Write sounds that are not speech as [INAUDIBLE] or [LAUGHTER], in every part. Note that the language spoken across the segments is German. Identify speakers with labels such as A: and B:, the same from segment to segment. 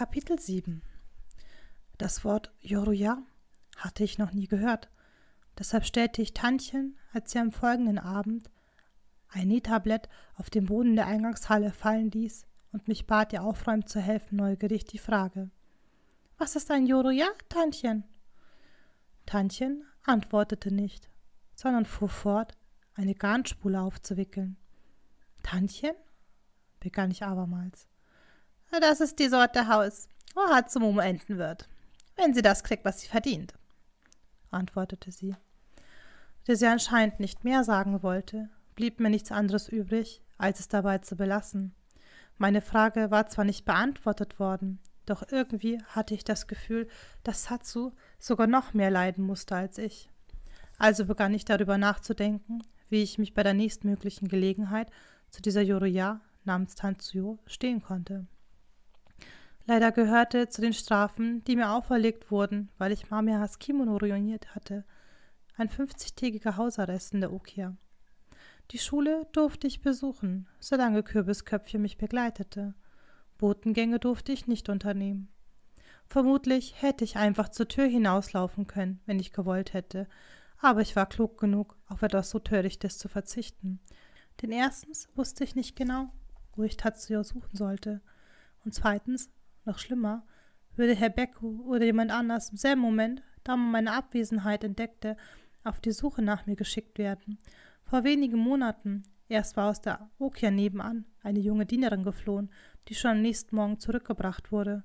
A: Kapitel 7 Das Wort Joruja hatte ich noch nie gehört. Deshalb stellte ich Tantchen, als sie am folgenden Abend ein Nähtablett auf dem Boden der Eingangshalle fallen ließ und mich bat, ihr aufräumen zu helfen, neugierig die Frage. Was ist ein Joruja, Tantchen? Tantchen antwortete nicht, sondern fuhr fort, eine Garnspule aufzuwickeln. Tantchen? begann ich abermals das ist die Sorte Haus, wo oh, Harzumumu enden wird, wenn sie das kriegt, was sie verdient, antwortete sie. Der sie anscheinend nicht mehr sagen wollte, blieb mir nichts anderes übrig, als es dabei zu belassen. Meine Frage war zwar nicht beantwortet worden, doch irgendwie hatte ich das Gefühl, dass Satsu sogar noch mehr leiden musste als ich. Also begann ich darüber nachzudenken, wie ich mich bei der nächstmöglichen Gelegenheit zu dieser Yoroya namens Tanzuyo stehen konnte. Leider gehörte zu den Strafen, die mir auferlegt wurden, weil ich Mamihas Kimono ruiniert hatte, ein 50-tägiger Hausarrest in der Okia. Die Schule durfte ich besuchen, solange Kürbisköpfchen mich begleitete. Botengänge durfte ich nicht unternehmen. Vermutlich hätte ich einfach zur Tür hinauslaufen können, wenn ich gewollt hätte, aber ich war klug genug, auf etwas so Törichtes zu verzichten. Denn erstens wusste ich nicht genau, wo ich Tatsuya suchen sollte, und zweitens noch schlimmer, würde Herr Becku oder jemand anders im selben Moment, da man meine Abwesenheit entdeckte, auf die Suche nach mir geschickt werden. Vor wenigen Monaten erst war aus der Okia nebenan eine junge Dienerin geflohen, die schon am nächsten Morgen zurückgebracht wurde.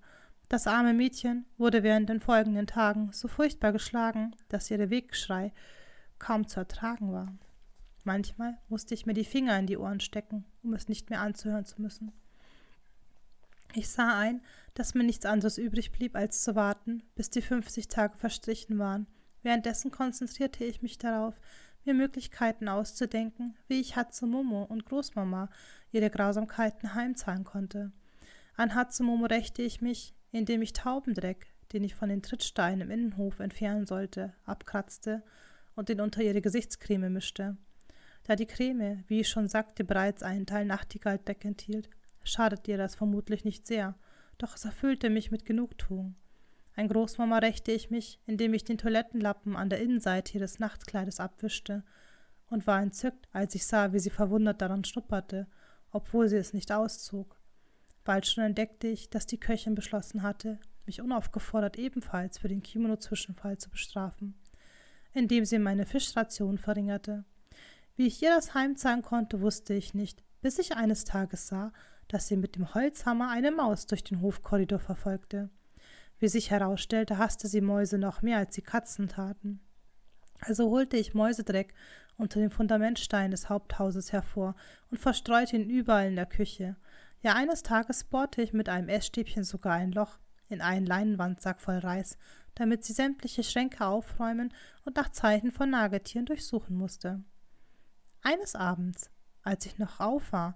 A: Das arme Mädchen wurde während den folgenden Tagen so furchtbar geschlagen, dass ihre Weggeschrei kaum zu ertragen war. Manchmal musste ich mir die Finger in die Ohren stecken, um es nicht mehr anzuhören zu müssen. Ich sah ein, dass mir nichts anderes übrig blieb, als zu warten, bis die 50 Tage verstrichen waren. Währenddessen konzentrierte ich mich darauf, mir Möglichkeiten auszudenken, wie ich Hatsumomo und Großmama ihre Grausamkeiten heimzahlen konnte. An Hatsumomo rächte ich mich, indem ich Taubendreck, den ich von den Trittsteinen im Innenhof entfernen sollte, abkratzte und den unter ihre Gesichtscreme mischte. Da die Creme, wie ich schon sagte, bereits einen Teil nachtigall enthielt, schadet dir das vermutlich nicht sehr, doch es erfüllte mich mit Genugtuung. Ein Großmama rächte ich mich, indem ich den Toilettenlappen an der Innenseite ihres Nachtkleides abwischte und war entzückt, als ich sah, wie sie verwundert daran schnupperte, obwohl sie es nicht auszog. Bald schon entdeckte ich, dass die Köchin beschlossen hatte, mich unaufgefordert ebenfalls für den Kimono-Zwischenfall zu bestrafen, indem sie meine Fischration verringerte. Wie ich ihr das heimzahlen konnte, wusste ich nicht, bis ich eines Tages sah, dass sie mit dem Holzhammer eine Maus durch den Hofkorridor verfolgte. Wie sich herausstellte, hasste sie Mäuse noch mehr, als sie Katzen taten. Also holte ich Mäusedreck unter dem Fundamentstein des Haupthauses hervor und verstreute ihn überall in der Küche. Ja, eines Tages bohrte ich mit einem Essstäbchen sogar ein Loch in einen Leinenwandsack voll Reis, damit sie sämtliche Schränke aufräumen und nach Zeichen von Nagetieren durchsuchen musste. Eines Abends, als ich noch auf war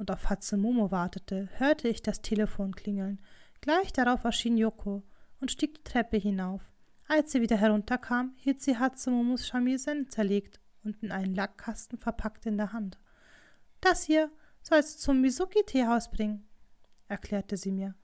A: und auf Hatzemomo wartete, hörte ich das Telefon klingeln. Gleich darauf erschien Joko und stieg die Treppe hinauf. Als sie wieder herunterkam, hielt sie Hatzemomos Chamisen zerlegt und in einen Lackkasten verpackt in der Hand. Das hier sollst du zum Mizuki-Teehaus bringen, erklärte sie mir.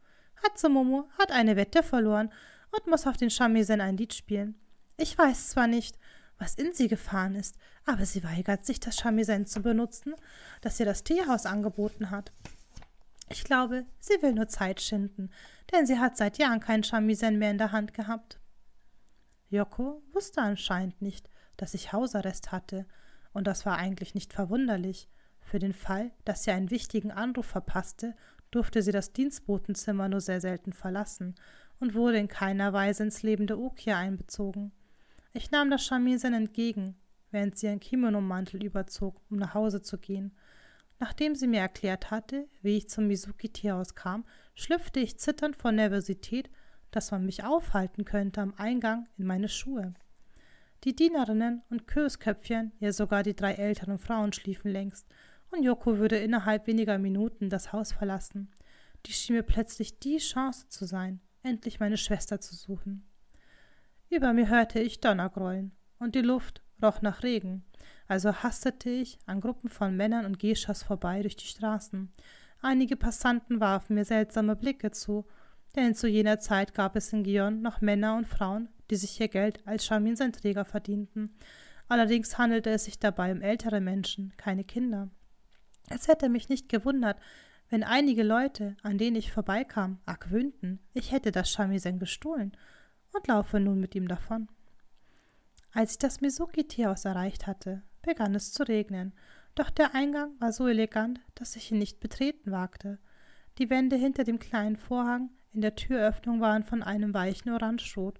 A: Hatsumomo hat eine Wette verloren und muss auf den Chamisen ein Lied spielen. Ich weiß zwar nicht, was in sie gefahren ist, aber sie weigert sich, das Chamisent zu benutzen, das ihr das Teehaus angeboten hat. Ich glaube, sie will nur Zeit schinden, denn sie hat seit Jahren kein Chamisent mehr in der Hand gehabt. Joko wusste anscheinend nicht, dass ich Hausarrest hatte, und das war eigentlich nicht verwunderlich. Für den Fall, dass sie einen wichtigen Anruf verpasste, durfte sie das Dienstbotenzimmer nur sehr selten verlassen und wurde in keiner Weise ins Leben der Ukia einbezogen. Ich nahm das Chamisen entgegen, während sie ihren Kimono-Mantel überzog, um nach Hause zu gehen. Nachdem sie mir erklärt hatte, wie ich zum Mizuki-Teehaus kam, schlüpfte ich zitternd vor Nervosität, dass man mich aufhalten könnte am Eingang in meine Schuhe. Die Dienerinnen und Kürsköpfchen, ja sogar die drei älteren Frauen schliefen längst, und Joko würde innerhalb weniger Minuten das Haus verlassen. Die schien mir plötzlich die Chance zu sein, endlich meine Schwester zu suchen. Über mir hörte ich Donnergrollen und die Luft roch nach Regen, also hastete ich an Gruppen von Männern und Geschas vorbei durch die Straßen. Einige Passanten warfen mir seltsame Blicke zu, denn zu jener Zeit gab es in Gion noch Männer und Frauen, die sich ihr Geld als Scharminsenträger verdienten. Allerdings handelte es sich dabei um ältere Menschen, keine Kinder. Es hätte mich nicht gewundert, wenn einige Leute, an denen ich vorbeikam, argwöhnten, ich hätte das Charmisen gestohlen und laufe nun mit ihm davon. Als ich das mizuki tierhaus erreicht hatte, begann es zu regnen, doch der Eingang war so elegant, dass ich ihn nicht betreten wagte. Die Wände hinter dem kleinen Vorhang in der Türöffnung waren von einem weichen Orangerot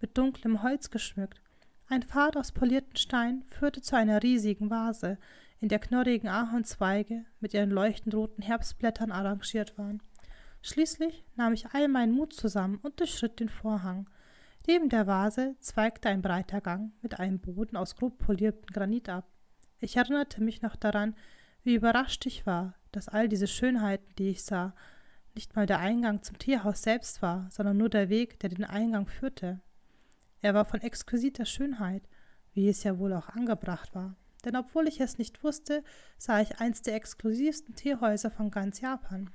A: mit dunklem Holz geschmückt. Ein Pfad aus polierten Stein führte zu einer riesigen Vase, in der knorrigen Ahornzweige mit ihren leuchtend roten Herbstblättern arrangiert waren. Schließlich nahm ich all meinen Mut zusammen und durchschritt den Vorhang – Neben der Vase zweigte ein breiter Gang mit einem Boden aus grob poliertem Granit ab. Ich erinnerte mich noch daran, wie überrascht ich war, dass all diese Schönheiten, die ich sah, nicht mal der Eingang zum Tierhaus selbst war, sondern nur der Weg, der den Eingang führte. Er war von exquisiter Schönheit, wie es ja wohl auch angebracht war. Denn obwohl ich es nicht wusste, sah ich eins der exklusivsten Teehäuser von ganz Japan.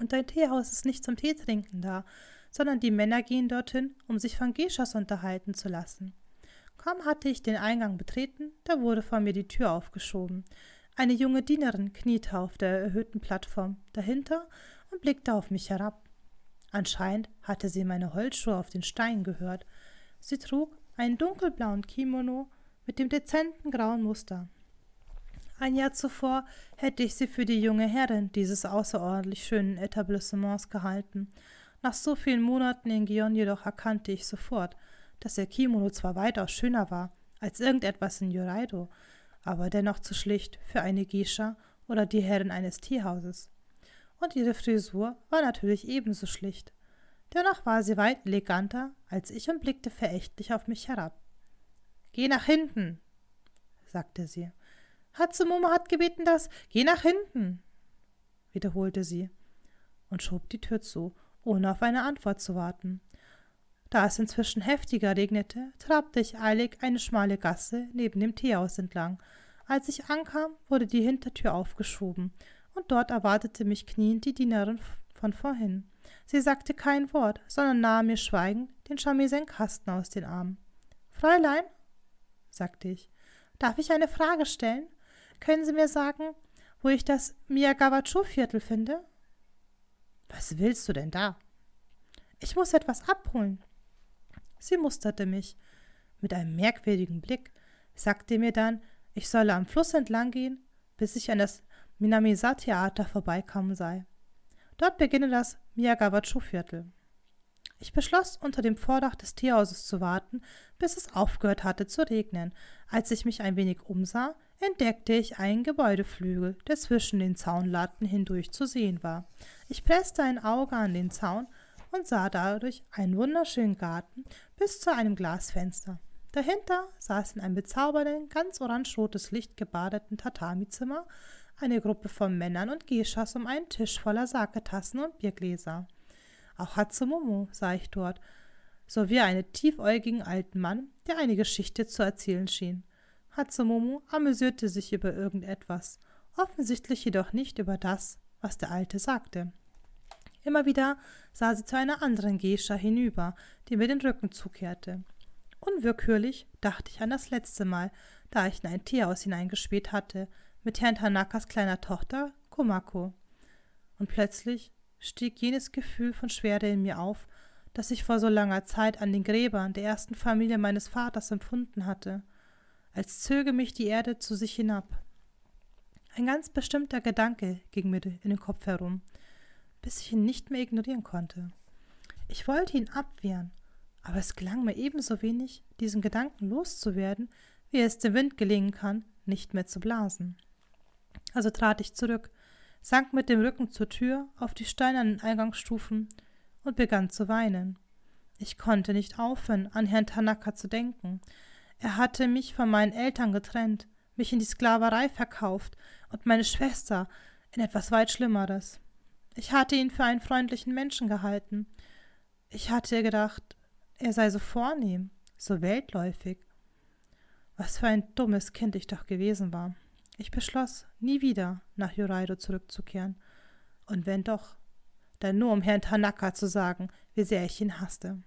A: Und dein Teehaus ist nicht zum Teetrinken da, sondern die Männer gehen dorthin, um sich von Geschas unterhalten zu lassen. Kaum hatte ich den Eingang betreten, da wurde vor mir die Tür aufgeschoben. Eine junge Dienerin kniete auf der erhöhten Plattform dahinter und blickte auf mich herab. Anscheinend hatte sie meine Holzschuhe auf den Stein gehört. Sie trug einen dunkelblauen Kimono mit dem dezenten grauen Muster. Ein Jahr zuvor hätte ich sie für die junge Herrin dieses außerordentlich schönen Etablissements gehalten. Nach so vielen Monaten in Gion jedoch erkannte ich sofort, dass der Kimono zwar weitaus schöner war als irgendetwas in Yoraido, aber dennoch zu schlicht für eine Geisha oder die Herrin eines Teehauses. Und ihre Frisur war natürlich ebenso schlicht. Dennoch war sie weit eleganter als ich und blickte verächtlich auf mich herab. Geh nach hinten, sagte sie. Hatsumomo hat gebeten, dass. Geh nach hinten, wiederholte sie und schob die Tür zu, ohne auf eine Antwort zu warten. Da es inzwischen heftiger regnete, trabte ich eilig eine schmale Gasse neben dem Teehaus entlang. Als ich ankam, wurde die Hintertür aufgeschoben, und dort erwartete mich kniend die Dienerin von vorhin. Sie sagte kein Wort, sondern nahm mir schweigend den Chamisenkasten aus den Armen. Fräulein, sagte ich, darf ich eine Frage stellen? Können Sie mir sagen, wo ich das Miyagawa-Chu-Viertel finde? Was willst du denn da? Ich muss etwas abholen. Sie musterte mich mit einem merkwürdigen Blick, sagte mir dann, ich solle am Fluss entlang gehen, bis ich an das Minamisa-Theater vorbeikommen sei. Dort beginne das Miyagawachu-Viertel. Ich beschloss, unter dem Vordach des Tierhauses zu warten, bis es aufgehört hatte zu regnen. Als ich mich ein wenig umsah, entdeckte ich einen Gebäudeflügel, der zwischen den Zaunlatten hindurch zu sehen war. Ich presste ein Auge an den Zaun und sah dadurch einen wunderschönen Garten bis zu einem Glasfenster. Dahinter saß in einem bezaubernden, ganz orange-rotes Licht gebadeten Tatamizimmer eine Gruppe von Männern und Geschas um einen Tisch voller Saketassen und Biergläser. Auch Hatzemomo sah ich dort, sowie einen tiefäugigen alten Mann, der eine Geschichte zu erzählen schien. Hatzemomo amüsierte sich über irgendetwas, offensichtlich jedoch nicht über das, was der Alte sagte. Immer wieder sah sie zu einer anderen Geisha hinüber, die mir den Rücken zukehrte. Unwillkürlich dachte ich an das letzte Mal, da ich in ein Teehaus hineingespäht hatte, mit Herrn Tanakas kleiner Tochter Komako. Und plötzlich stieg jenes Gefühl von Schwere in mir auf, das ich vor so langer Zeit an den Gräbern der ersten Familie meines Vaters empfunden hatte, als zöge mich die Erde zu sich hinab. Ein ganz bestimmter Gedanke ging mir in den Kopf herum, bis ich ihn nicht mehr ignorieren konnte. Ich wollte ihn abwehren, aber es gelang mir ebenso wenig, diesen Gedanken loszuwerden, wie es dem Wind gelingen kann, nicht mehr zu blasen. Also trat ich zurück, sank mit dem Rücken zur Tür auf die steinernen Eingangsstufen und begann zu weinen. Ich konnte nicht aufhören, an Herrn Tanaka zu denken. Er hatte mich von meinen Eltern getrennt, mich in die Sklaverei verkauft und meine Schwester in etwas weit Schlimmeres. Ich hatte ihn für einen freundlichen Menschen gehalten. Ich hatte gedacht, er sei so vornehm, so weltläufig. Was für ein dummes Kind ich doch gewesen war. Ich beschloss, nie wieder nach Yoraido zurückzukehren. Und wenn doch, dann nur um Herrn Tanaka zu sagen, wie sehr ich ihn hasste.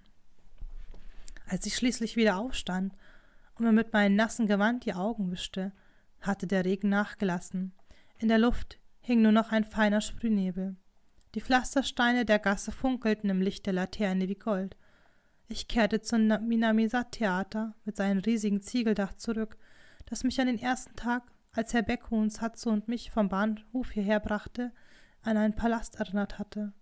A: Als ich schließlich wieder aufstand und mir mit meinem nassen Gewand die Augen wischte, hatte der Regen nachgelassen. In der Luft hing nur noch ein feiner Sprühnebel. Die Pflastersteine der Gasse funkelten im Licht der Laterne wie Gold. Ich kehrte zum Minamisa Theater mit seinem riesigen Ziegeldach zurück, das mich an den ersten Tag als Herr Beckhuhns Hatze und mich vom Bahnhof hierher brachte, an einen Palast erinnert hatte.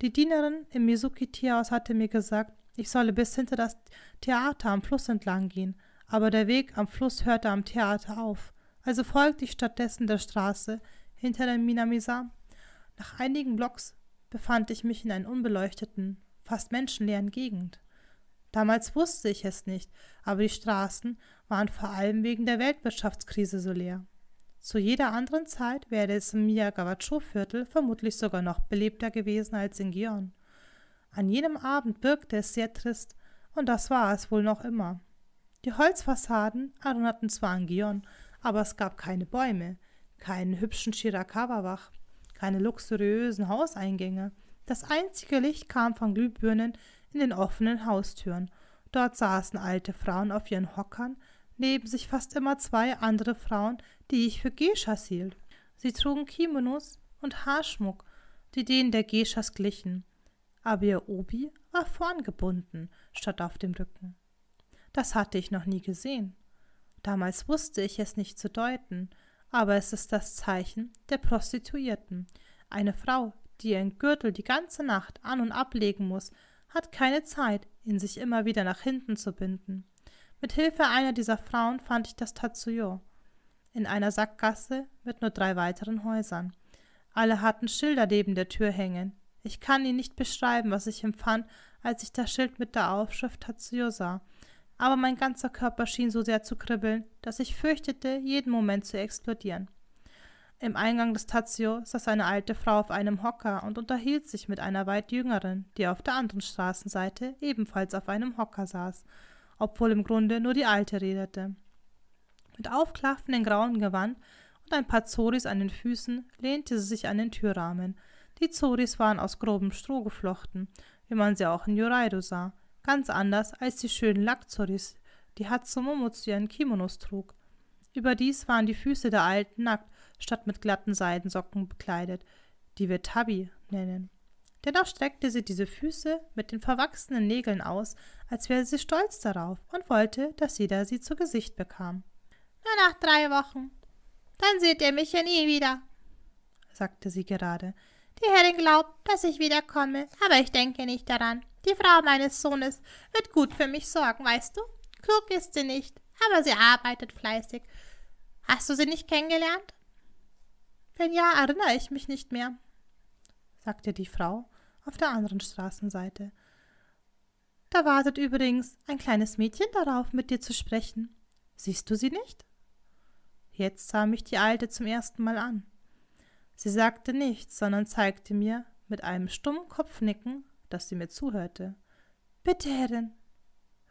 A: Die Dienerin im Mizuki-Tierhaus hatte mir gesagt, ich solle bis hinter das Theater am Fluss entlang gehen, aber der Weg am Fluss hörte am Theater auf, also folgte ich stattdessen der Straße hinter der Minamisa. Nach einigen Blocks befand ich mich in einer unbeleuchteten, fast menschenleeren Gegend. Damals wusste ich es nicht, aber die Straßen waren vor allem wegen der Weltwirtschaftskrise so leer. Zu jeder anderen Zeit wäre es im Miyagawacho-Viertel vermutlich sogar noch belebter gewesen als in Gion. An jenem Abend wirkte es sehr trist, und das war es wohl noch immer. Die Holzfassaden erinnerten zwar an Gion, aber es gab keine Bäume, keinen hübschen Shirakawa-Wach, keine luxuriösen Hauseingänge. Das einzige Licht kam von Glühbirnen in den offenen Haustüren. Dort saßen alte Frauen auf ihren Hockern, neben sich fast immer zwei andere Frauen, die ich für Geschas hielt. Sie trugen Kimonos und Haarschmuck, die denen der Geschas glichen, aber ihr Obi war vorn gebunden statt auf dem Rücken. Das hatte ich noch nie gesehen. Damals wusste ich es nicht zu deuten, aber es ist das Zeichen der Prostituierten. Eine Frau, die ihren Gürtel die ganze Nacht an und ablegen muss, hat keine Zeit, ihn sich immer wieder nach hinten zu binden. Mit Hilfe einer dieser Frauen fand ich das Tatsuyo. In einer Sackgasse mit nur drei weiteren Häusern. Alle hatten Schilder neben der Tür hängen. Ich kann Ihnen nicht beschreiben, was ich empfand, als ich das Schild mit der Aufschrift Tatsuyo sah. Aber mein ganzer Körper schien so sehr zu kribbeln, dass ich fürchtete, jeden Moment zu explodieren. Im Eingang des Tatsuyo saß eine alte Frau auf einem Hocker und unterhielt sich mit einer weit jüngeren, die auf der anderen Straßenseite ebenfalls auf einem Hocker saß obwohl im Grunde nur die Alte redete. Mit aufklaffenden grauen Gewand und ein paar Zoris an den Füßen lehnte sie sich an den Türrahmen. Die Zoris waren aus grobem Stroh geflochten, wie man sie auch in Joraido sah, ganz anders als die schönen Lackzoris, die Hatsumo Mutsu ihren Kimonos trug. Überdies waren die Füße der Alten nackt, statt mit glatten Seidensocken bekleidet, die wir Tabi nennen. Dennoch streckte sie diese Füße mit den verwachsenen Nägeln aus, als wäre sie stolz darauf und wollte, dass jeder sie zu Gesicht bekam. Nur nach drei Wochen. Dann seht ihr mich ja nie wieder, sagte sie gerade. Die Herrin glaubt, dass ich wiederkomme, aber ich denke nicht daran. Die Frau meines Sohnes wird gut für mich sorgen, weißt du? Klug ist sie nicht, aber sie arbeitet fleißig. Hast du sie nicht kennengelernt? Wenn ja, erinnere ich mich nicht mehr, sagte die Frau auf der anderen Straßenseite. Da wartet übrigens ein kleines Mädchen darauf, mit dir zu sprechen. Siehst du sie nicht? Jetzt sah mich die Alte zum ersten Mal an. Sie sagte nichts, sondern zeigte mir mit einem stummen Kopfnicken, dass sie mir zuhörte. Bitte, Herrin,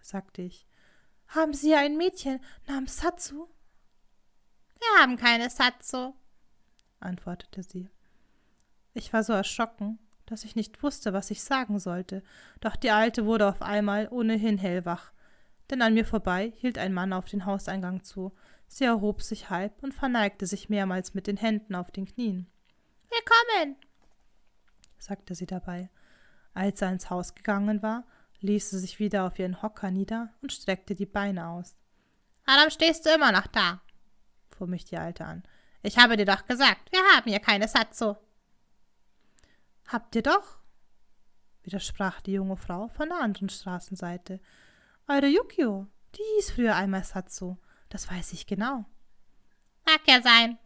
A: sagte ich, haben Sie ein Mädchen namens Satsu? Wir haben keine Satsu, antwortete sie. Ich war so erschrocken, dass ich nicht wusste, was ich sagen sollte, doch die Alte wurde auf einmal ohnehin hellwach. Denn an mir vorbei hielt ein Mann auf den Hauseingang zu. Sie erhob sich halb und verneigte sich mehrmals mit den Händen auf den Knien. Willkommen, sagte sie dabei. Als er ins Haus gegangen war, ließ sie sich wieder auf ihren Hocker nieder und streckte die Beine aus. Adam, stehst du immer noch da? fuhr mich die Alte an. Ich habe dir doch gesagt, wir haben hier keine Satzo. Habt ihr doch, widersprach die junge Frau von der anderen Straßenseite. Eure Yukio, die hieß früher einmal Satsu, das weiß ich genau. Mag ja sein,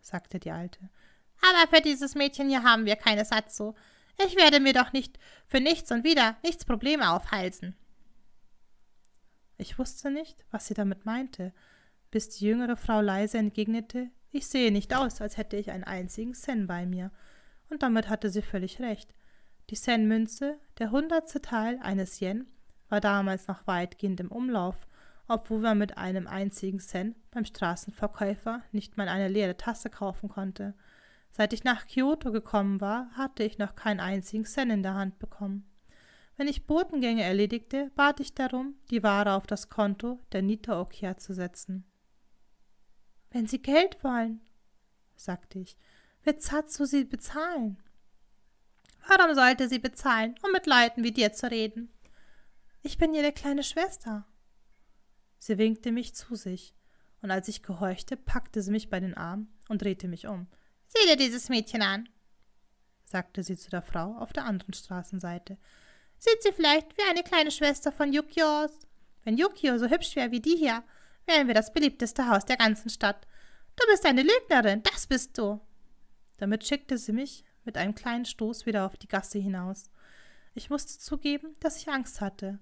A: sagte die Alte. Aber für dieses Mädchen hier haben wir keine Satsu. Ich werde mir doch nicht für nichts und wieder nichts Probleme aufhalsen. Ich wusste nicht, was sie damit meinte, bis die jüngere Frau leise entgegnete, ich sehe nicht aus, als hätte ich einen einzigen Sen bei mir und damit hatte sie völlig recht. Die Sen-Münze, der hundertste Teil eines Yen, war damals noch weitgehend im Umlauf, obwohl man mit einem einzigen Sen beim Straßenverkäufer nicht mal eine leere Tasse kaufen konnte. Seit ich nach Kyoto gekommen war, hatte ich noch keinen einzigen Sen in der Hand bekommen. Wenn ich Botengänge erledigte, bat ich darum, die Ware auf das Konto der Nita Okia zu setzen. Wenn Sie Geld wollen, sagte ich, Witz hat, so sie bezahlen. Warum sollte sie bezahlen, um mit Leuten wie dir zu reden? Ich bin ihre kleine Schwester. Sie winkte mich zu sich, und als ich gehorchte, packte sie mich bei den Armen und drehte mich um. Sieh dir dieses Mädchen an, sagte sie zu der Frau auf der anderen Straßenseite. Sieht sie vielleicht wie eine kleine Schwester von Yukio aus? Wenn Yukio so hübsch wäre wie die hier, wären wir das beliebteste Haus der ganzen Stadt. Du bist eine Lügnerin, das bist du. Damit schickte sie mich mit einem kleinen Stoß wieder auf die Gasse hinaus. Ich musste zugeben, dass ich Angst hatte,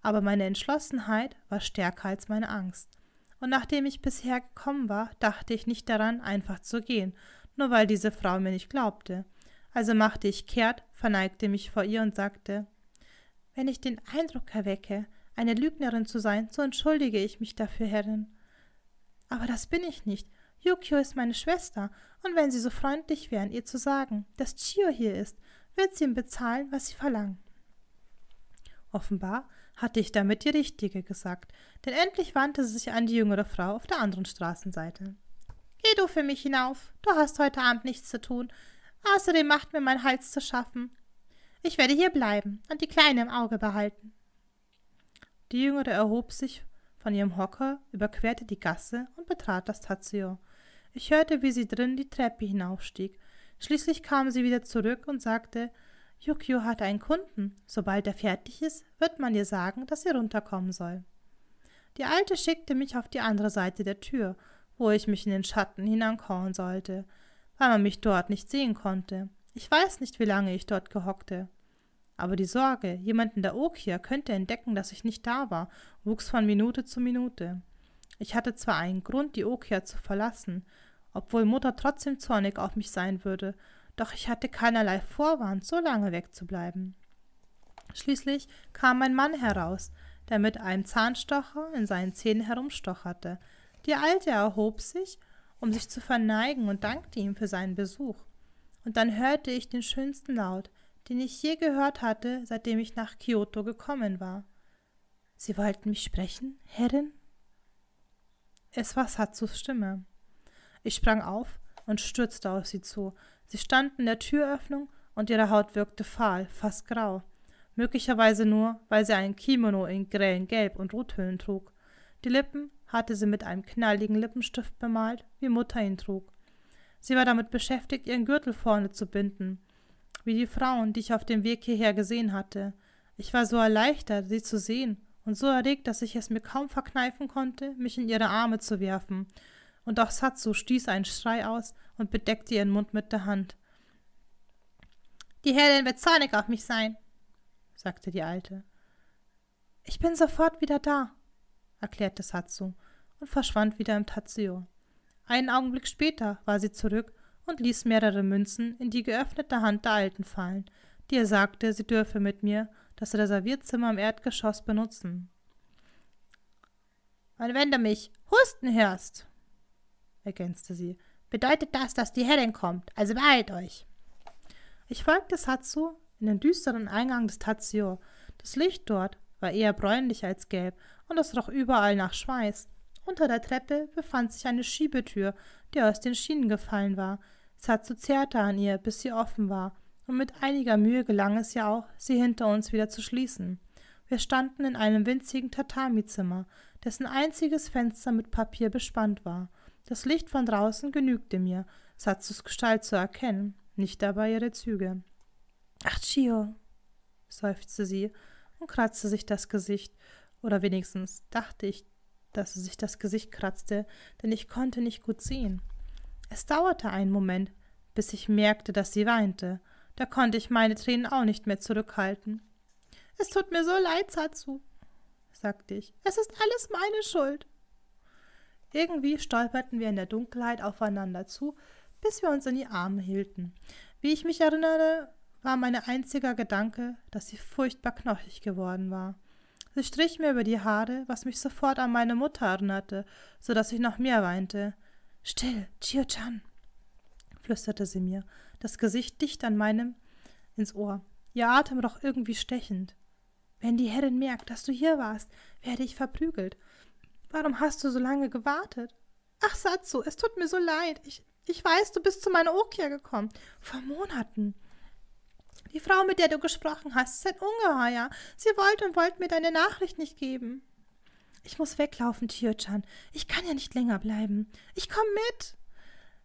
A: aber meine Entschlossenheit war stärker als meine Angst. Und nachdem ich bisher gekommen war, dachte ich nicht daran, einfach zu gehen, nur weil diese Frau mir nicht glaubte. Also machte ich kehrt, verneigte mich vor ihr und sagte, wenn ich den Eindruck erwecke, eine Lügnerin zu sein, so entschuldige ich mich dafür, Herrin. Aber das bin ich nicht, Yukio ist meine Schwester, und wenn Sie so freundlich wären, ihr zu sagen, dass Chio hier ist, wird sie ihm bezahlen, was sie verlangen. Offenbar hatte ich damit die Richtige gesagt, denn endlich wandte sie sich an die jüngere Frau auf der anderen Straßenseite. Geh du für mich hinauf, du hast heute Abend nichts zu tun. Außerdem macht mir mein Hals zu schaffen. Ich werde hier bleiben und die Kleine im Auge behalten. Die Jüngere erhob sich von ihrem Hocker, überquerte die Gasse und betrat das Tazio. Ich hörte, wie sie drin die Treppe hinaufstieg. Schließlich kam sie wieder zurück und sagte, Yukio hat einen Kunden. Sobald er fertig ist, wird man ihr sagen, dass sie runterkommen soll. Die Alte schickte mich auf die andere Seite der Tür, wo ich mich in den Schatten hinankauen sollte, weil man mich dort nicht sehen konnte. Ich weiß nicht, wie lange ich dort gehockte. Aber die Sorge, jemand in der Okia könnte entdecken, dass ich nicht da war, wuchs von Minute zu Minute. Ich hatte zwar einen Grund, die Okia zu verlassen, obwohl Mutter trotzdem zornig auf mich sein würde, doch ich hatte keinerlei Vorwand, so lange wegzubleiben. Schließlich kam mein Mann heraus, der mit einem Zahnstocher in seinen Zähnen herumstocherte. Die Alte erhob sich, um sich zu verneigen und dankte ihm für seinen Besuch. Und dann hörte ich den schönsten Laut, den ich je gehört hatte, seitdem ich nach Kyoto gekommen war. Sie wollten mich sprechen, Herrin? Es war Satsus Stimme. Ich sprang auf und stürzte auf sie zu. Sie stand in der Türöffnung und ihre Haut wirkte fahl, fast grau. Möglicherweise nur, weil sie einen Kimono in grellen Gelb- und Rottönen trug. Die Lippen hatte sie mit einem knalligen Lippenstift bemalt, wie Mutter ihn trug. Sie war damit beschäftigt, ihren Gürtel vorne zu binden, wie die Frauen, die ich auf dem Weg hierher gesehen hatte. Ich war so erleichtert, sie zu sehen und so erregt, dass ich es mir kaum verkneifen konnte, mich in ihre Arme zu werfen. Und auch Satsu stieß einen Schrei aus und bedeckte ihren Mund mit der Hand. Die Herrin wird zornig auf mich sein, sagte die Alte. Ich bin sofort wieder da, erklärte Satsu und verschwand wieder im Tazio. Einen Augenblick später war sie zurück und ließ mehrere Münzen in die geöffnete Hand der Alten fallen, die ihr sagte, sie dürfe mit mir das Reservierzimmer im Erdgeschoss benutzen. Und wenn du mich husten hörst, ergänzte sie, bedeutet das, dass die Herrin kommt, also beeilt euch. Ich folgte Satsu in den düsteren Eingang des Tazio. Das Licht dort war eher bräunlich als gelb und es roch überall nach Schweiß. Unter der Treppe befand sich eine Schiebetür, die aus den Schienen gefallen war. Satsu zerrte an ihr, bis sie offen war und mit einiger Mühe gelang es ja auch, sie hinter uns wieder zu schließen. Wir standen in einem winzigen Tatami-Zimmer, dessen einziges Fenster mit Papier bespannt war. Das Licht von draußen genügte mir, Satsus Gestalt zu erkennen, nicht dabei ihre Züge. Ach, Chio, seufzte sie und kratzte sich das Gesicht, oder wenigstens dachte ich, dass sie sich das Gesicht kratzte, denn ich konnte nicht gut sehen. Es dauerte einen Moment, bis ich merkte, dass sie weinte. Da konnte ich meine Tränen auch nicht mehr zurückhalten. Es tut mir so leid, Satsu, sagte ich. Es ist alles meine Schuld. Irgendwie stolperten wir in der Dunkelheit aufeinander zu, bis wir uns in die Arme hielten. Wie ich mich erinnere, war mein einziger Gedanke, dass sie furchtbar knochig geworden war. Sie strich mir über die Haare, was mich sofort an meine Mutter erinnerte, so dass ich noch mehr weinte. Still, Chio-chan, flüsterte sie mir das Gesicht dicht an meinem ins Ohr, ihr Atem roch irgendwie stechend. Wenn die Herrin merkt, dass du hier warst, werde ich verprügelt. Warum hast du so lange gewartet? Ach, Satsu, es tut mir so leid. Ich, ich weiß, du bist zu meiner Okia gekommen. Vor Monaten. Die Frau, mit der du gesprochen hast, ist ein Ungeheuer. Sie wollte und wollte mir deine Nachricht nicht geben. Ich muss weglaufen, tio Ich kann ja nicht länger bleiben. Ich komme mit.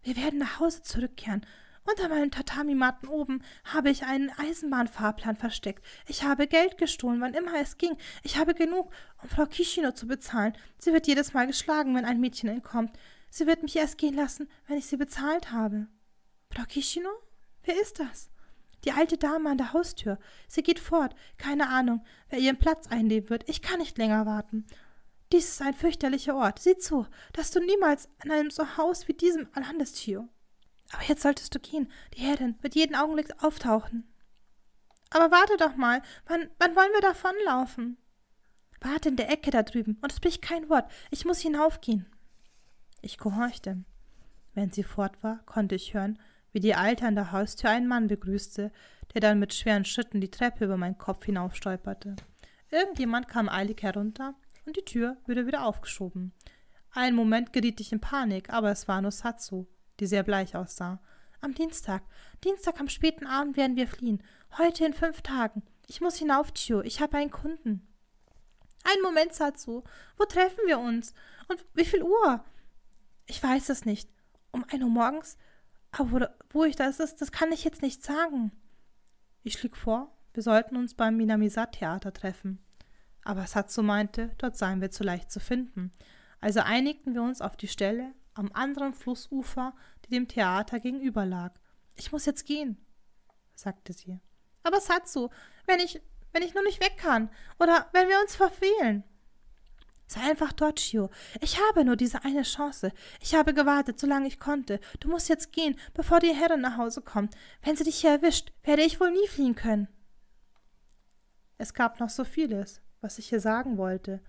A: Wir werden nach Hause zurückkehren. Unter meinem Tatamimatten oben habe ich einen Eisenbahnfahrplan versteckt. Ich habe Geld gestohlen, wann immer es ging. Ich habe genug, um Frau Kishino zu bezahlen. Sie wird jedes Mal geschlagen, wenn ein Mädchen entkommt. Sie wird mich erst gehen lassen, wenn ich sie bezahlt habe. Frau Kishino? Wer ist das? Die alte Dame an der Haustür. Sie geht fort. Keine Ahnung, wer ihren Platz einnehmen wird. Ich kann nicht länger warten. Dies ist ein fürchterlicher Ort. Sieh zu, dass du niemals an einem so Haus wie diesem landest, Chio. Aber jetzt solltest du gehen. Die Herrin wird jeden Augenblick auftauchen. Aber warte doch mal. Wann, wann wollen wir davonlaufen? Warte in der Ecke da drüben und sprich kein Wort. Ich muss hinaufgehen. Ich gehorchte. Wenn sie fort war, konnte ich hören, wie die Alte an der Haustür einen Mann begrüßte, der dann mit schweren Schritten die Treppe über meinen Kopf hinaufstolperte. Irgendjemand kam eilig herunter und die Tür wurde wieder aufgeschoben. Einen Moment geriet ich in Panik, aber es war nur Satsu die sehr bleich aussah. Am Dienstag. Dienstag am späten Abend werden wir fliehen. Heute in fünf Tagen. Ich muss hinauf, Tio. Ich habe einen Kunden. Ein Moment, Satsu. Wo treffen wir uns? Und wie viel Uhr? Ich weiß es nicht. Um ein Uhr morgens? Aber ah, wo ich das ist, das kann ich jetzt nicht sagen. Ich schlug vor, wir sollten uns beim Minamisa-Theater treffen. Aber Satsu meinte, dort seien wir zu leicht zu finden. Also einigten wir uns auf die Stelle, am anderen Flussufer, die dem Theater gegenüber lag. Ich muss jetzt gehen, sagte sie. Aber Satsu, wenn ich, wenn ich nur nicht weg kann oder wenn wir uns verfehlen. Sei einfach dort, Shio. Ich habe nur diese eine Chance. Ich habe gewartet, solange ich konnte. Du musst jetzt gehen, bevor die Herrin nach Hause kommt. Wenn sie dich hier erwischt, werde ich wohl nie fliehen können. Es gab noch so vieles, was ich hier sagen wollte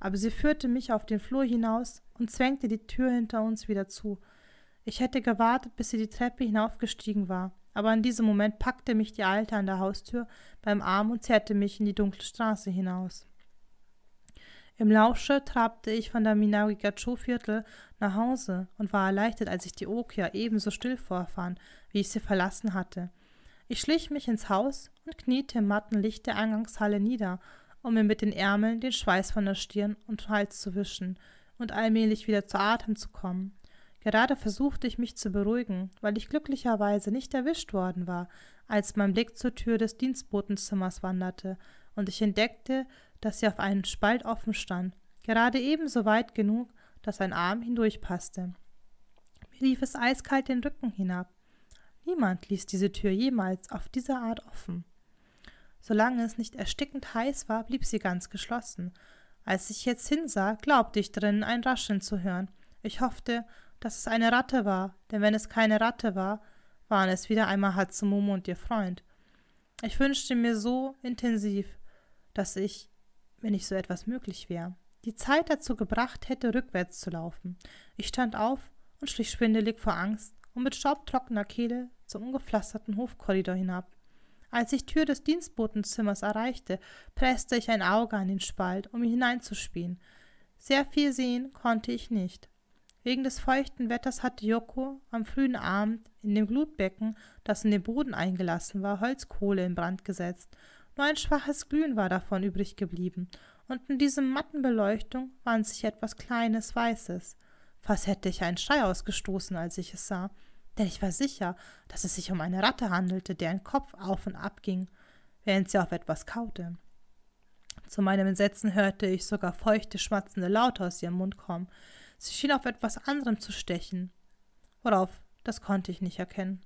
A: aber sie führte mich auf den Flur hinaus und zwängte die Tür hinter uns wieder zu. Ich hätte gewartet, bis sie die Treppe hinaufgestiegen war, aber in diesem Moment packte mich die Alte an der Haustür beim Arm und zerrte mich in die dunkle Straße hinaus. Im Lausche trabte ich von der Minarigacho-Viertel nach Hause und war erleichtert, als ich die Okia ebenso still vorfahren, wie ich sie verlassen hatte. Ich schlich mich ins Haus und kniete im matten Licht der Eingangshalle nieder um mir mit den Ärmeln den Schweiß von der Stirn und Hals zu wischen und allmählich wieder zu Atem zu kommen. Gerade versuchte ich mich zu beruhigen, weil ich glücklicherweise nicht erwischt worden war, als mein Blick zur Tür des Dienstbotenzimmers wanderte und ich entdeckte, dass sie auf einen Spalt offen stand, gerade ebenso weit genug, dass ein Arm hindurchpasste. Mir lief es eiskalt den Rücken hinab. Niemand ließ diese Tür jemals auf diese Art offen. Solange es nicht erstickend heiß war, blieb sie ganz geschlossen. Als ich jetzt hinsah, glaubte ich drinnen ein Rascheln zu hören. Ich hoffte, dass es eine Ratte war, denn wenn es keine Ratte war, waren es wieder einmal Hatsumomo und ihr Freund. Ich wünschte mir so intensiv, dass ich, wenn ich so etwas möglich wäre, die Zeit dazu gebracht hätte, rückwärts zu laufen. Ich stand auf und schlich schwindelig vor Angst und mit staubtrockener Kehle zum ungepflasterten Hofkorridor hinab. Als ich Tür des Dienstbotenzimmers erreichte, presste ich ein Auge an den Spalt, um hineinzuspähen. Sehr viel sehen konnte ich nicht. Wegen des feuchten Wetters hatte Joko am frühen Abend in dem Glutbecken, das in den Boden eingelassen war, Holzkohle in Brand gesetzt. Nur ein schwaches Glühen war davon übrig geblieben, und in diesem matten Beleuchtung wand sich etwas Kleines Weißes. Was hätte ich einen Schrei ausgestoßen, als ich es sah denn ich war sicher, dass es sich um eine Ratte handelte, deren Kopf auf und ab ging, während sie auf etwas kaute. Zu meinem Entsetzen hörte ich sogar feuchte, schmatzende Laute aus ihrem Mund kommen. Sie schien auf etwas anderem zu stechen. Worauf, das konnte ich nicht erkennen.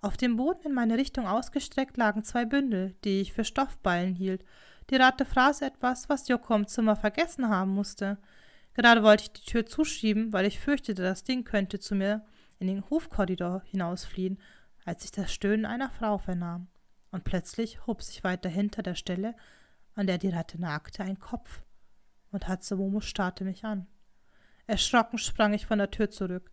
A: Auf dem Boden in meine Richtung ausgestreckt lagen zwei Bündel, die ich für Stoffballen hielt. Die Ratte fraß etwas, was Joko im Zimmer vergessen haben musste. Gerade wollte ich die Tür zuschieben, weil ich fürchtete, das Ding könnte zu mir in den Hofkorridor hinausfliehen, als ich das Stöhnen einer Frau vernahm. Und plötzlich hob sich weiter hinter der Stelle, an der die Ratte nagte, ein Kopf. Und Hatsumomo starrte mich an. Erschrocken sprang ich von der Tür zurück.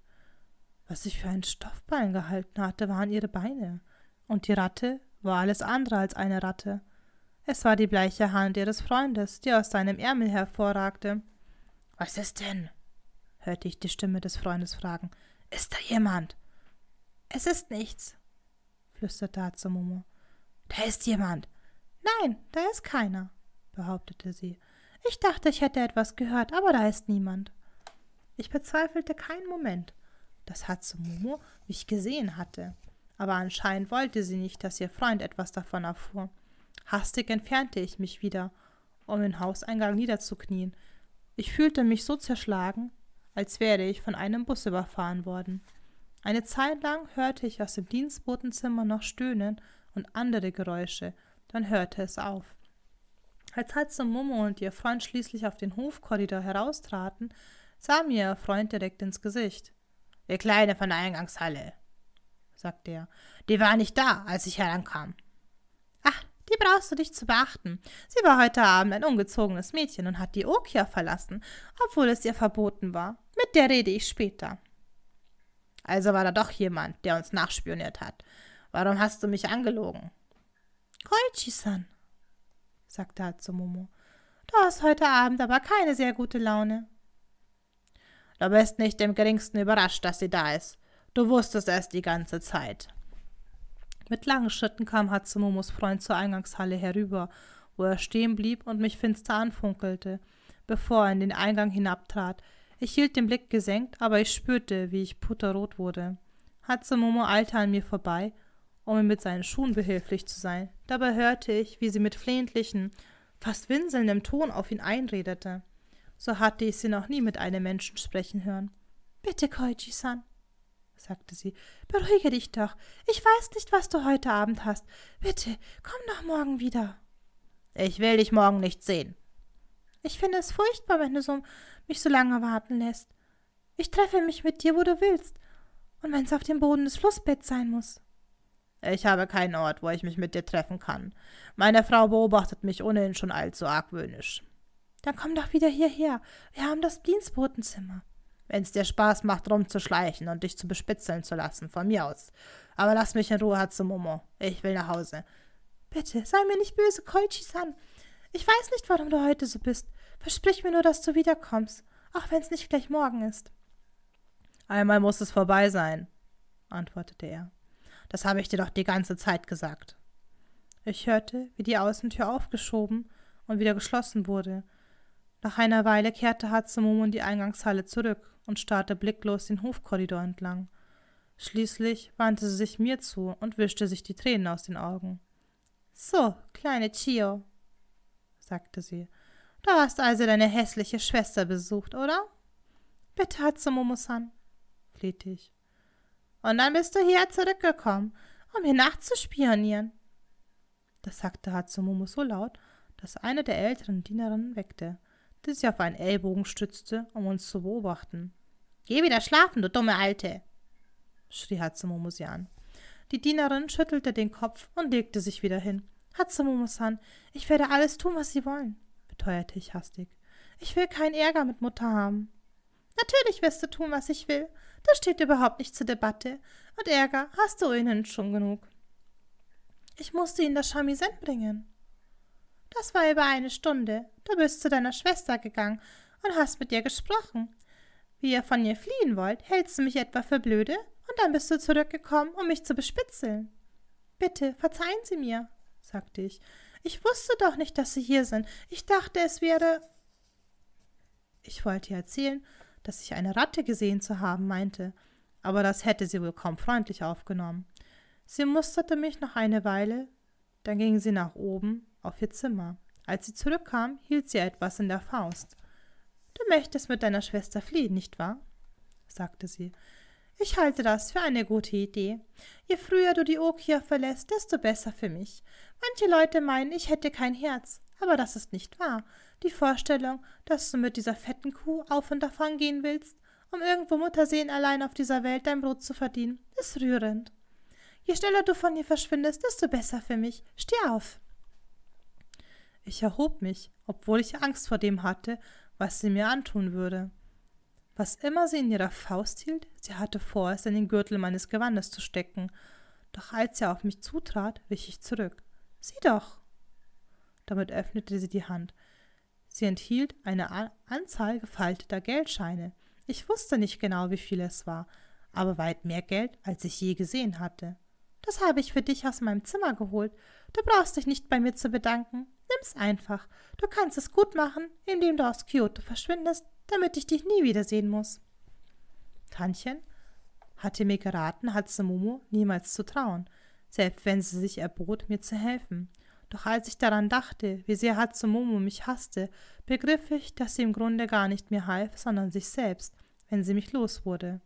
A: Was ich für ein Stoffbein gehalten hatte, waren ihre Beine. Und die Ratte war alles andere als eine Ratte. Es war die bleiche Hand ihres Freundes, die aus seinem Ärmel hervorragte. Was ist denn? hörte ich die Stimme des Freundes fragen. Ist da jemand? Es ist nichts, flüsterte Azamomo. Da ist jemand. Nein, da ist keiner, behauptete sie. Ich dachte, ich hätte etwas gehört, aber da ist niemand. Ich bezweifelte keinen Moment, dass Hatsumomo mich gesehen hatte. Aber anscheinend wollte sie nicht, dass ihr Freund etwas davon erfuhr. Hastig entfernte ich mich wieder, um im Hauseingang niederzuknien. Ich fühlte mich so zerschlagen, als wäre ich von einem Bus überfahren worden. Eine Zeit lang hörte ich aus dem Dienstbotenzimmer noch Stöhnen und andere Geräusche, dann hörte es auf. Als Hatze Momo und ihr Freund schließlich auf den Hofkorridor heraustraten, sah mir ihr Freund direkt ins Gesicht. Der Kleine von der Eingangshalle, sagte er, die war nicht da, als ich herankam. Ach, die brauchst du nicht zu beachten. Sie war heute Abend ein ungezogenes Mädchen und hat die Okia verlassen, obwohl es ihr verboten war. Mit der rede ich später. Also war da doch jemand, der uns nachspioniert hat. Warum hast du mich angelogen? Koichi-san, sagte Momo, Du hast heute Abend aber keine sehr gute Laune. Du bist nicht im geringsten überrascht, dass sie da ist. Du wusstest es die ganze Zeit. Mit langen Schritten kam Hatsumomos Freund zur Eingangshalle herüber, wo er stehen blieb und mich finster anfunkelte, bevor er in den Eingang hinabtrat. Ich hielt den Blick gesenkt, aber ich spürte, wie ich putterrot wurde. Hatsumomo eilte an mir vorbei, um mir mit seinen Schuhen behilflich zu sein. Dabei hörte ich, wie sie mit flehentlichen, fast winselndem Ton auf ihn einredete. So hatte ich sie noch nie mit einem Menschen sprechen hören. Bitte, Koichi-san, sagte sie, beruhige dich doch. Ich weiß nicht, was du heute Abend hast. Bitte, komm doch morgen wieder. Ich will dich morgen nicht sehen. Ich finde es furchtbar, wenn du so, mich so lange warten lässt. Ich treffe mich mit dir, wo du willst. Und wenn es auf dem Boden des Flussbetts sein muss. Ich habe keinen Ort, wo ich mich mit dir treffen kann. Meine Frau beobachtet mich ohnehin schon allzu argwöhnisch. Dann komm doch wieder hierher. Wir haben das Dienstbotenzimmer wenn es dir Spaß macht, rumzuschleichen und dich zu bespitzeln zu lassen, von mir aus. Aber lass mich in Ruhe, Momo. Ich will nach Hause. Bitte, sei mir nicht böse, Koichi-san. Ich weiß nicht, warum du heute so bist. Versprich mir nur, dass du wiederkommst, auch wenn es nicht gleich morgen ist. Einmal muss es vorbei sein, antwortete er. Das habe ich dir doch die ganze Zeit gesagt. Ich hörte, wie die Außentür aufgeschoben und wieder geschlossen wurde, nach einer Weile kehrte Hatsumomo in die Eingangshalle zurück und starrte blicklos den Hofkorridor entlang. Schließlich wandte sie sich mir zu und wischte sich die Tränen aus den Augen. So, kleine Chio, sagte sie, du hast also deine hässliche Schwester besucht, oder? Bitte, Hatsumomo-san, flehte ich. Und dann bist du hier zurückgekommen, um hier nachzuspionieren. Das sagte Hatsumumu so laut, dass eine der älteren Dienerinnen weckte die sich auf einen Ellbogen stützte, um uns zu beobachten. Geh wieder schlafen, du dumme Alte! schrie Hatsumomo sie an. Die Dienerin schüttelte den Kopf und legte sich wieder hin. Hatsumomo-san, ich werde alles tun, was Sie wollen, beteuerte ich hastig. Ich will keinen Ärger mit Mutter haben. Natürlich wirst du tun, was ich will. Das steht überhaupt nicht zur Debatte. Und Ärger hast du ohnehin schon genug. Ich musste Ihnen das Chamisette bringen. Das war über eine Stunde. Du bist zu deiner Schwester gegangen und hast mit ihr gesprochen. Wie ihr von ihr fliehen wollt, hältst du mich etwa für blöde und dann bist du zurückgekommen, um mich zu bespitzeln. Bitte, verzeihen Sie mir, sagte ich. Ich wusste doch nicht, dass Sie hier sind. Ich dachte, es wäre. Ich wollte ihr erzählen, dass ich eine Ratte gesehen zu haben meinte, aber das hätte sie wohl kaum freundlich aufgenommen. Sie musterte mich noch eine Weile, dann ging sie nach oben auf ihr Zimmer. Als sie zurückkam, hielt sie etwas in der Faust. Du möchtest mit deiner Schwester fliehen, nicht wahr? sagte sie. Ich halte das für eine gute Idee. Je früher du die Okia verlässt, desto besser für mich. Manche Leute meinen, ich hätte kein Herz, aber das ist nicht wahr. Die Vorstellung, dass du mit dieser fetten Kuh auf und davon gehen willst, um irgendwo Muttersehen allein auf dieser Welt dein Brot zu verdienen, ist rührend. Je schneller du von hier verschwindest, desto besser für mich. Steh auf. Ich erhob mich, obwohl ich Angst vor dem hatte, was sie mir antun würde. Was immer sie in ihrer Faust hielt, sie hatte vor, es in den Gürtel meines Gewandes zu stecken, doch als sie auf mich zutrat, wich ich zurück. Sieh doch! Damit öffnete sie die Hand. Sie enthielt eine Anzahl gefalteter Geldscheine. Ich wusste nicht genau, wie viel es war, aber weit mehr Geld, als ich je gesehen hatte. Das habe ich für dich aus meinem Zimmer geholt. Du brauchst dich nicht bei mir zu bedanken. Nimm's einfach. Du kannst es gut machen, indem du aus Kyoto verschwindest, damit ich dich nie wiedersehen muss. Tantchen hatte mir geraten, Hatsumomo niemals zu trauen, selbst wenn sie sich erbot, mir zu helfen. Doch als ich daran dachte, wie sehr Hatsumomo mich hasste, begriff ich, dass sie im Grunde gar nicht mir half, sondern sich selbst, wenn sie mich los wurde.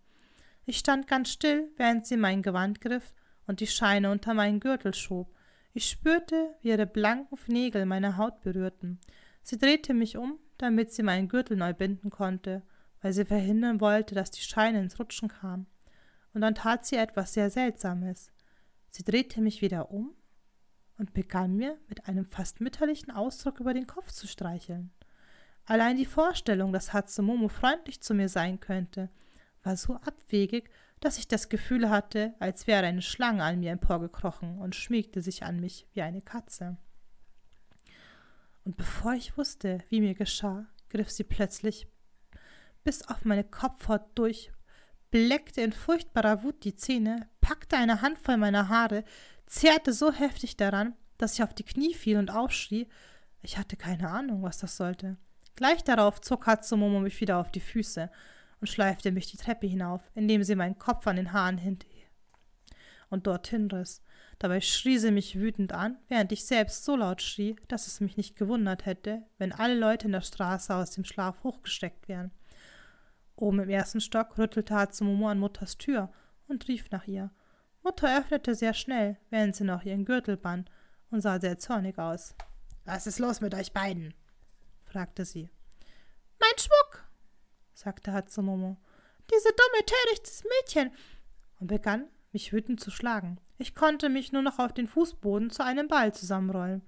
A: Ich stand ganz still, während sie mein Gewand griff und die Scheine unter meinen Gürtel schob, ich spürte, wie ihre blanken Fnägel meine Haut berührten. Sie drehte mich um, damit sie meinen Gürtel neu binden konnte, weil sie verhindern wollte, dass die Scheine ins Rutschen kamen. Und dann tat sie etwas sehr Seltsames. Sie drehte mich wieder um und begann mir mit einem fast mütterlichen Ausdruck über den Kopf zu streicheln. Allein die Vorstellung, dass Hatsumomo freundlich zu mir sein könnte, war so abwegig dass ich das Gefühl hatte, als wäre eine Schlange an mir emporgekrochen und schmiegte sich an mich wie eine Katze. Und bevor ich wusste, wie mir geschah, griff sie plötzlich bis auf meine Kopfhaut durch, bleckte in furchtbarer Wut die Zähne, packte eine Handvoll meiner Haare, zerrte so heftig daran, dass ich auf die Knie fiel und aufschrie. Ich hatte keine Ahnung, was das sollte. Gleich darauf zog Hatsumomo mich wieder auf die Füße und schleifte mich die Treppe hinauf, indem sie meinen Kopf an den Haaren hinterhielt und dorthin riss. Dabei schrie sie mich wütend an, während ich selbst so laut schrie, dass es mich nicht gewundert hätte, wenn alle Leute in der Straße aus dem Schlaf hochgesteckt wären. Oben im ersten Stock rüttelte Hatsumomo an Mutters Tür und rief nach ihr. Mutter öffnete sehr schnell, während sie noch ihren Gürtel band und sah sehr zornig aus. Was ist los mit euch beiden? fragte sie. Mein Schmuck, sagte Hatsumomo. Diese dumme, törichtes Mädchen! und begann, mich wütend zu schlagen. Ich konnte mich nur noch auf den Fußboden zu einem Ball zusammenrollen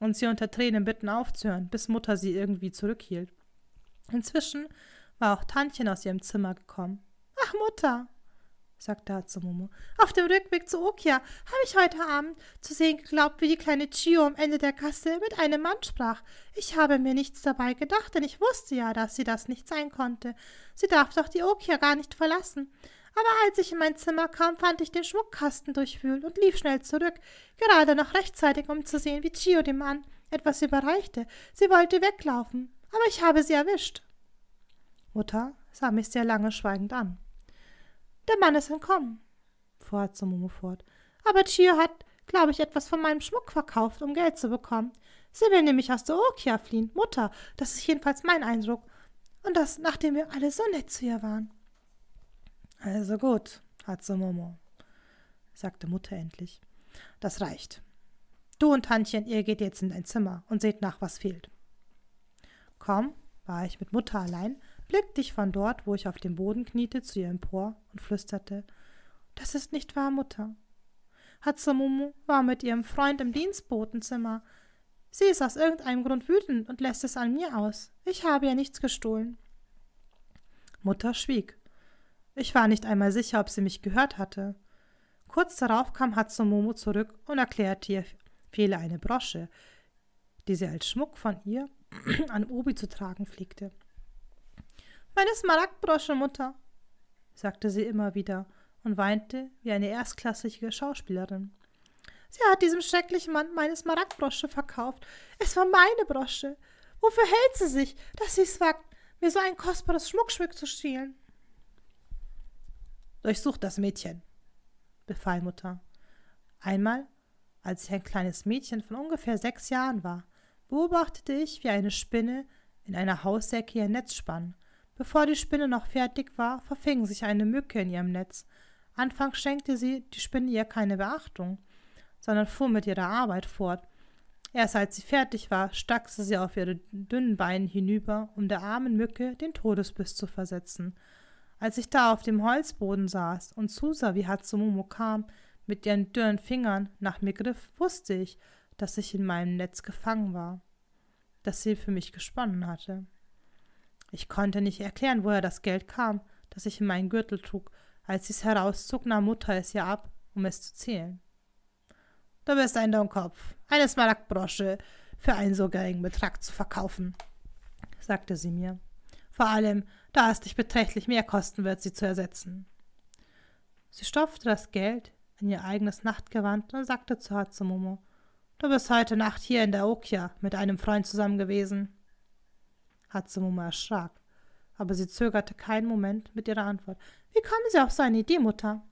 A: und sie unter Tränen bitten aufzuhören, bis Mutter sie irgendwie zurückhielt. Inzwischen war auch Tantchen aus ihrem Zimmer gekommen. Ach, Mutter, sagte Hatsumomo. Auf dem Rückweg zu Okia habe ich heute Abend zu sehen geglaubt, wie die kleine Chio am Ende der Kasse mit einem Mann sprach. Ich habe mir nichts dabei gedacht, denn ich wusste ja, dass sie das nicht sein konnte. Sie darf doch die Okia gar nicht verlassen. Aber als ich in mein Zimmer kam, fand ich den Schmuckkasten durchwühlt und lief schnell zurück, gerade noch rechtzeitig, um zu sehen, wie Chio dem Mann etwas überreichte. Sie wollte weglaufen, aber ich habe sie erwischt. Mutter sah mich sehr lange schweigend an. Der Mann ist entkommen, fuhr Momo fort. Aber Chio hat, glaube ich, etwas von meinem Schmuck verkauft, um Geld zu bekommen. Sie will nämlich aus der Okia fliehen, Mutter. Das ist jedenfalls mein Eindruck. Und das, nachdem wir alle so nett zu ihr waren. Also gut, Hatze Momo, sagte Mutter endlich. Das reicht. Du und Tantchen, ihr geht jetzt in dein Zimmer und seht nach, was fehlt. Kaum war ich mit Mutter allein, blickte ich von dort, wo ich auf dem Boden kniete, zu ihr empor und flüsterte, das ist nicht wahr, Mutter. Hatsumomo war mit ihrem Freund im Dienstbotenzimmer. Sie ist aus irgendeinem Grund wütend und lässt es an mir aus. Ich habe ihr nichts gestohlen. Mutter schwieg. Ich war nicht einmal sicher, ob sie mich gehört hatte. Kurz darauf kam Hatsumomo zurück und erklärte ihr, fehle eine Brosche, die sie als Schmuck von ihr [CLEARS THROAT] an Obi zu tragen pflegte. Meine Smaragdbrosche, Mutter, sagte sie immer wieder und weinte wie eine erstklassige Schauspielerin. Sie hat diesem schrecklichen Mann meine Smaragdbrosche verkauft. Es war meine Brosche. Wofür hält sie sich, dass sie es wagt, mir so ein kostbares Schmuckstück zu stehlen? Durchsucht das Mädchen, befahl Mutter. Einmal, als ich ein kleines Mädchen von ungefähr sechs Jahren war, beobachtete ich, wie eine Spinne in einer Haussäcke ihr Netz spann Bevor die Spinne noch fertig war, verfing sich eine Mücke in ihrem Netz. Anfangs schenkte sie die Spinne ihr keine Beachtung, sondern fuhr mit ihrer Arbeit fort. Erst als sie fertig war, stackte sie auf ihre dünnen Beinen hinüber, um der armen Mücke den Todesbiss zu versetzen. Als ich da auf dem Holzboden saß und zusah, wie Hatsumomo kam, mit ihren dürren Fingern nach mir griff, wusste ich, dass ich in meinem Netz gefangen war, das sie für mich gesponnen hatte. Ich konnte nicht erklären, woher das Geld kam, das ich in meinen Gürtel trug. Als sie es herauszog, nahm Mutter es ihr ab, um es zu zählen. Du bist ein Dummkopf, eine Smaragdbrosche für einen so geringen Betrag zu verkaufen, sagte sie mir. Vor allem, da es dich beträchtlich mehr kosten wird, sie zu ersetzen. Sie stopfte das Geld in ihr eigenes Nachtgewand und sagte zu Hatsumomo, Du bist heute Nacht hier in der Okia mit einem Freund zusammen gewesen hat Simuma erschrak. Aber sie zögerte keinen Moment mit ihrer Antwort. Wie kommen Sie auf so eine Idee, Mutter?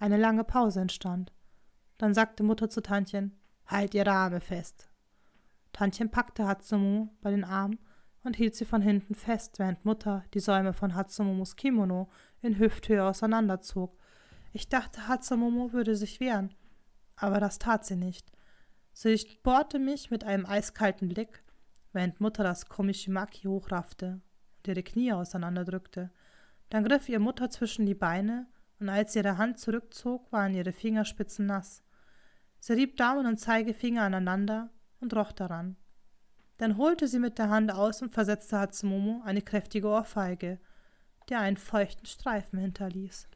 A: Eine lange Pause entstand. Dann sagte Mutter zu Tantchen, halt ihre Arme fest. Tantchen packte Hatsumu bei den Armen und hielt sie von hinten fest, während Mutter die Säume von Hatsumomos Kimono in Hüfthöhe auseinanderzog. Ich dachte, Hatsumomo würde sich wehren, aber das tat sie nicht. Sie bohrte mich mit einem eiskalten Blick während Mutter das komische Maki hochraffte und ihre Knie auseinanderdrückte. Dann griff ihr Mutter zwischen die Beine, und als sie ihre Hand zurückzog, waren ihre Fingerspitzen nass. Sie rieb Daumen und Zeigefinger aneinander und roch daran. Dann holte sie mit der Hand aus und versetzte Hatsumomo eine kräftige Ohrfeige, der einen feuchten Streifen hinterließ.